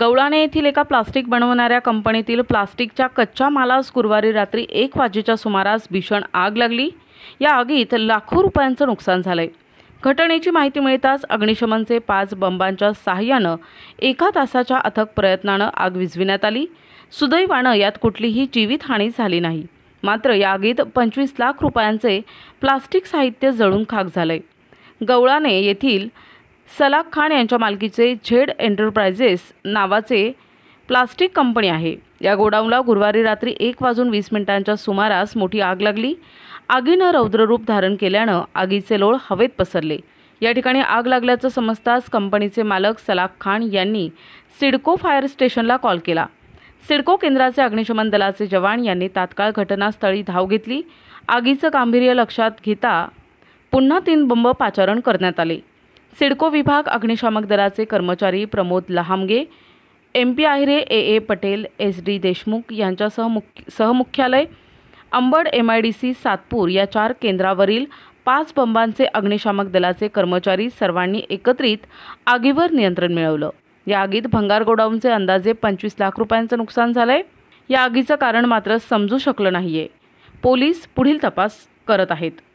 गवळाणे येथील एका प्लास्टिक बनवणाऱ्या कंपनीतील प्लास्टिकच्या कच्च्या मालास गुरुवारी रात्री एक वाजेच्या सुमारास भीषण आग लागली या आगीत लाखो रुपयांचं नुकसान झालं आहे घटनेची माहिती मिळताच अग्निशमनचे पाच बंबांच्या सहाय्यानं एका तासाच्या अथक प्रयत्नानं आग विझविण्यात आली सुदैवानं यात कुठलीही जीवितहानी झाली नाही मात्र या आगीत पंचवीस लाख रुपयांचे प्लास्टिक साहित्य जळून खाक झालं आहे गवळाने येथील सलाख खान यांच्या मालकीचे झेड एंटरप्रायझेस नावाचे प्लास्टिक कंपनी आहे या गोडाऊनला गुरुवारी रात्री एक वाजून वीस मिनिटांच्या सुमारास मोठी आग लागली आगीनं रौद्ररूप धारण केल्यानं आगीचे लोळ हवेत पसरले या ठिकाणी आग लागल्याचं समजताच कंपनीचे मालक सलाख खान यांनी सिडको फायर स्टेशनला कॉल केला सिडको केंद्राचे अग्निशमन दलाचे जवान यांनी तात्काळ घटनास्थळी धाव घेतली आगीचं गांभीर्य लक्षात घेता पुन्हा तीन बंब पाचारण करण्यात आले सिडको विभाग अग्निशामक दलाचे कर्मचारी Pramod Lahamge M P Ahire A A Patel S D Deshmukh यांच्यासह मुख्य सहमुख्यालय Ambad M I D C Satpur या चार केंद्रावरील पाच बंबांचे अग्निशामक दलाचे कर्मचारी सर्वांनी एकत्रित आगीवर नियंत्रण मिळवलं या आगीत भंगार गोडाऊनचे अंदाजे पंचवीस लाख रुपयांचं नुकसान झालंय या आगीचं कारण मात्र समजू शकलं नाहीये पोलीस पुढील तपास करत आहेत